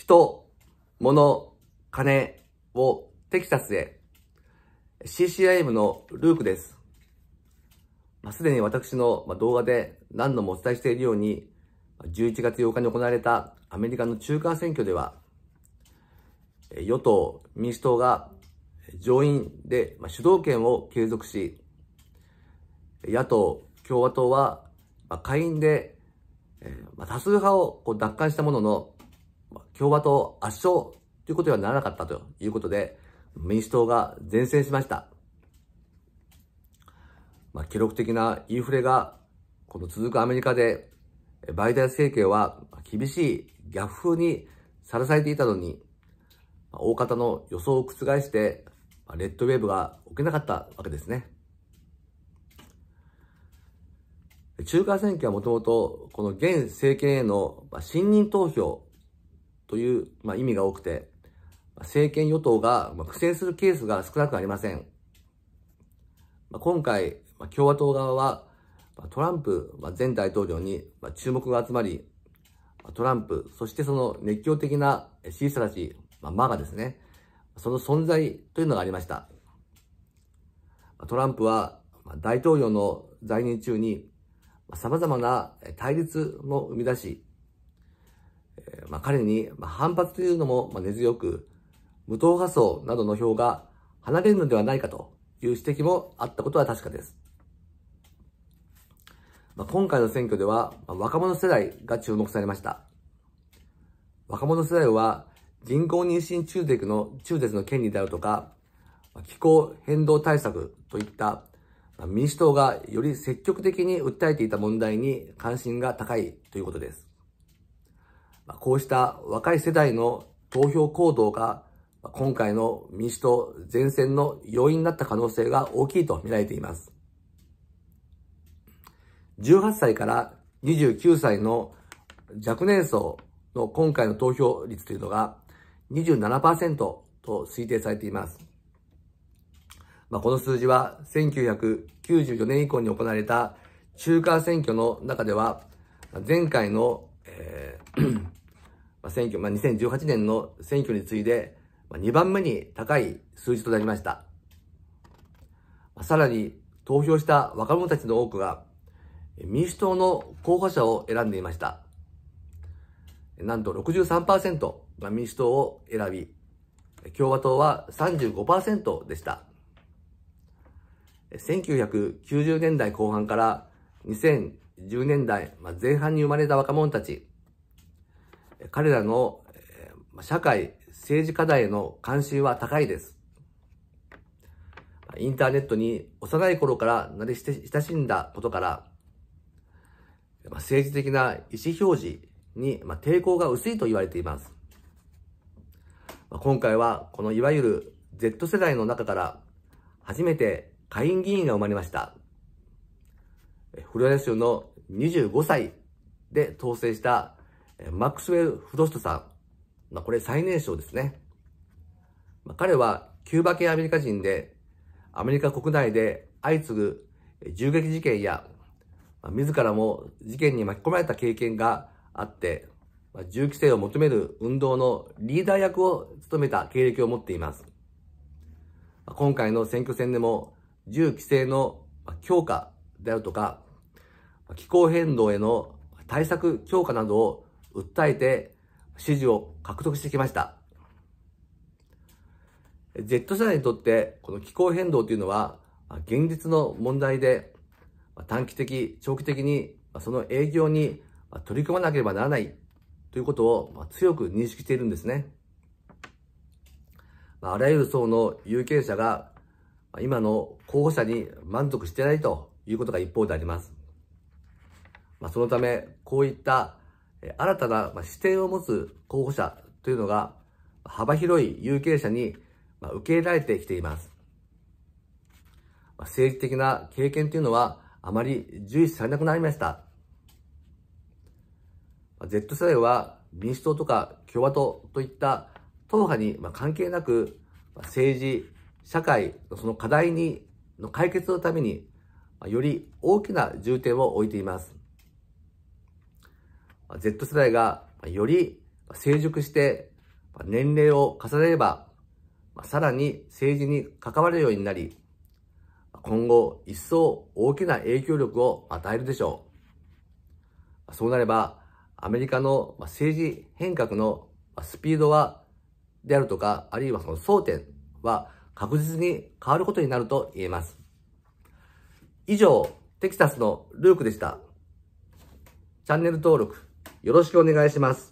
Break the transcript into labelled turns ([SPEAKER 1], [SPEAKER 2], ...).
[SPEAKER 1] 人、物、金をテキサスへ。CCIM のルークです。まあ、すでに私の動画で何度もお伝えしているように、11月8日に行われたアメリカの中間選挙では、与党・民主党が上院で主導権を継続し、野党・共和党は下院で多数派を奪還したものの、共和党圧勝ということにはならなかったということで、民主党が前線しました。まあ、記録的なインフレがこの続くアメリカで、バイデン政権は厳しい逆風にさらされていたのに、大方の予想を覆して、レッドウェーブが起きなかったわけですね。中間選挙はもともと、この現政権への信任投票という、まあ、意味が多くて、政権与党が苦戦するケースが少なくありません。今回、共和党側はトランプ前大統領に注目が集まり、トランプ、そしてその熱狂的な支持者たち、マガですね、その存在というのがありました。トランプは大統領の在任中に様々な対立も生み出し、えー、まあ、彼に反発というのも根強く、無党派層などの票が離れるのではないかという指摘もあったことは確かです。まあ、今回の選挙では、まあ、若者世代が注目されました。若者世代は人工妊娠中絶の中絶の権利であるとか、気候変動対策といった民主党がより積極的に訴えていた問題に関心が高いということです。こうした若い世代の投票行動が今回の民主党前線の要因になった可能性が大きいと見られています。18歳から29歳の若年層の今回の投票率というのが27%と推定されています。まあ、この数字は1994年以降に行われた中間選挙の中では前回の、えーまあ、選挙、まあ、2018年の選挙に次いで、まあ、2番目に高い数字となりました。まあ、さらに、投票した若者たちの多くが、民主党の候補者を選んでいました。なんと63%が民主党を選び、共和党は35%でした。1990年代後半から2010年代前半に生まれた若者たち、彼らの社会、政治課題への関心は高いです。インターネットに幼い頃から慣れして親しんだことから、政治的な意思表示に抵抗が薄いと言われています。今回はこのいわゆる Z 世代の中から初めて下院議員が生まれました。フロリダ州の25歳で当選したマックスウェル・フロストさん、まあ、これ最年少ですね。まあ、彼はキューバ系アメリカ人で、アメリカ国内で相次ぐ銃撃事件や、まあ、自らも事件に巻き込まれた経験があって、まあ、銃規制を求める運動のリーダー役を務めた経歴を持っています。まあ、今回の選挙戦でも銃規制の強化であるとか、気候変動への対策強化などを訴えて支持を獲得してきました。Z 世代にとってこの気候変動というのは現実の問題で短期的、長期的にその営業に取り組まなければならないということを強く認識しているんですね。あらゆる層の有権者が今の候補者に満足してないということが一方であります。そのため、こういった新たな視点を持つ候補者というのが幅広い有権者に受け入れられてきています。政治的な経験というのはあまり重視されなくなりました。Z 世代は民主党とか共和党といった党派に関係なく政治、社会のその課題にの解決のためにより大きな重点を置いています。Z 世代がより成熟して年齢を重ねれば、さらに政治に関わるようになり、今後一層大きな影響力を与えるでしょう。そうなれば、アメリカの政治変革のスピードは、であるとか、あるいはその争点は確実に変わることになると言えます。以上、テキサスのルークでした。チャンネル登録、よろしくお願いします。